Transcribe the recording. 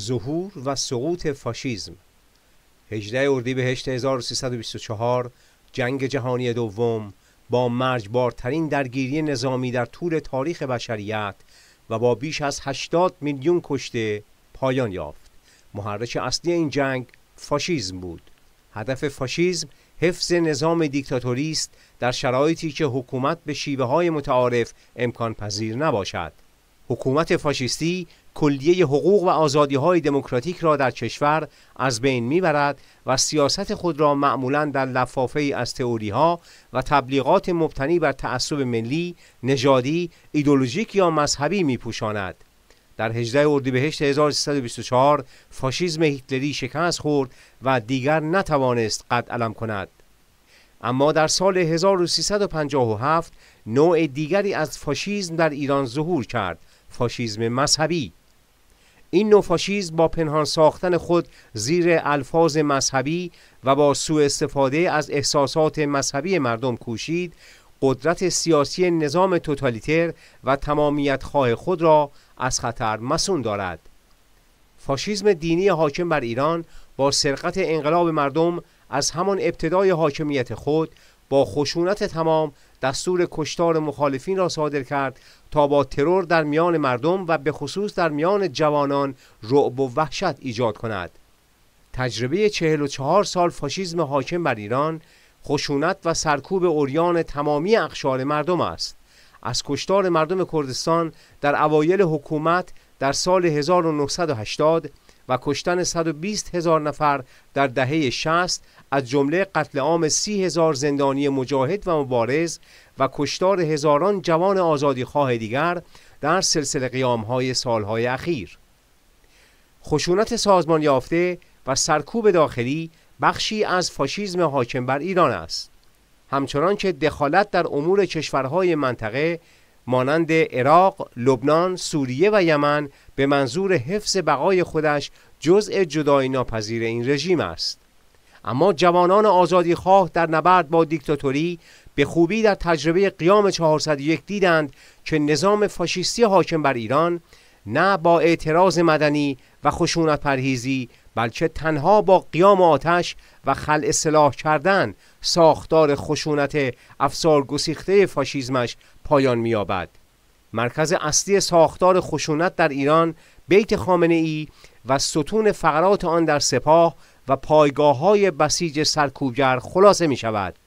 ظهور و سقوط فاشیزم 18 اردیبهشت 1324 جنگ جهانی دوم با مرجبارترین درگیری نظامی در طول تاریخ بشریت و با بیش از 80 میلیون کشته پایان یافت. محرک اصلی این جنگ فاشیزم بود. هدف فاشیزم حفظ نظام دیکتاتوری در شرایطی که حکومت به شیوه های متعارف امکان پذیر نباشد. حکومت فاشیستی کلیه حقوق و آزادی های دموکراتیک را در کشور از بین میبرد و سیاست خود را معمولا در لفافه از تئوری ها و تبلیغات مبتنی بر تعصب ملی، نژادی، ایدولوژیک یا مذهبی میپوشاند. در 18 اردیبهشت 1324 فاشیزم هیتلری شکست خورد و دیگر نتوانست قد علم کند. اما در سال 1357 نوع دیگری از فاشیزم در ایران ظهور کرد فاشیزم مذهبی این نوفاشیزم با پنهان ساختن خود زیر الفاظ مذهبی و با سوء استفاده از احساسات مذهبی مردم کوشید قدرت سیاسی نظام توتالیتر و تمامیت خواه خود را از خطر مسون دارد فاشیزم دینی حاکم بر ایران با سرقت انقلاب مردم از همان ابتدای حاکمیت خود با خشونت تمام دستور کشتار مخالفین را صادر کرد تا با ترور در میان مردم و به خصوص در میان جوانان رعب و وحشت ایجاد کند تجربه 44 سال فاشیزم حاکم بر ایران خشونت و سرکوب اوریان تمامی اخشار مردم است از کشتار مردم کردستان در اوایل حکومت در سال 1980 و کشتن 120 هزار نفر در دهه 60 از جمله قتل عام 30 هزار زندانی مجاهد و مبارز و کشتار هزاران جوان آزادی آزادیخواه دیگر در سلسله های سالهای اخیر خشونت سازمان یافته و سرکوب داخلی بخشی از فاشیزم حاکم بر ایران است همچنان که دخالت در امور کشورهای منطقه مانند عراق، لبنان، سوریه و یمن به منظور حفظ بقای خودش جزء جدای ناپذیر این رژیم است. اما جوانان آزادیخواه در نبرد با دیکتاتوری به خوبی در تجربه قیام 401 دیدند که نظام فاشیستی حاکم بر ایران نه با اعتراض مدنی و خشونت پرهیزی بلکه تنها با قیام آتش و خلع اصلاح کردن ساختار خشونت افسار گسیخته فاشیزمش پایان میابد. مرکز اصلی ساختار خشونت در ایران بیت خامنه ای و ستون فقرات آن در سپاه و پایگاه های بسیج سرکوبگر خلاصه می شود.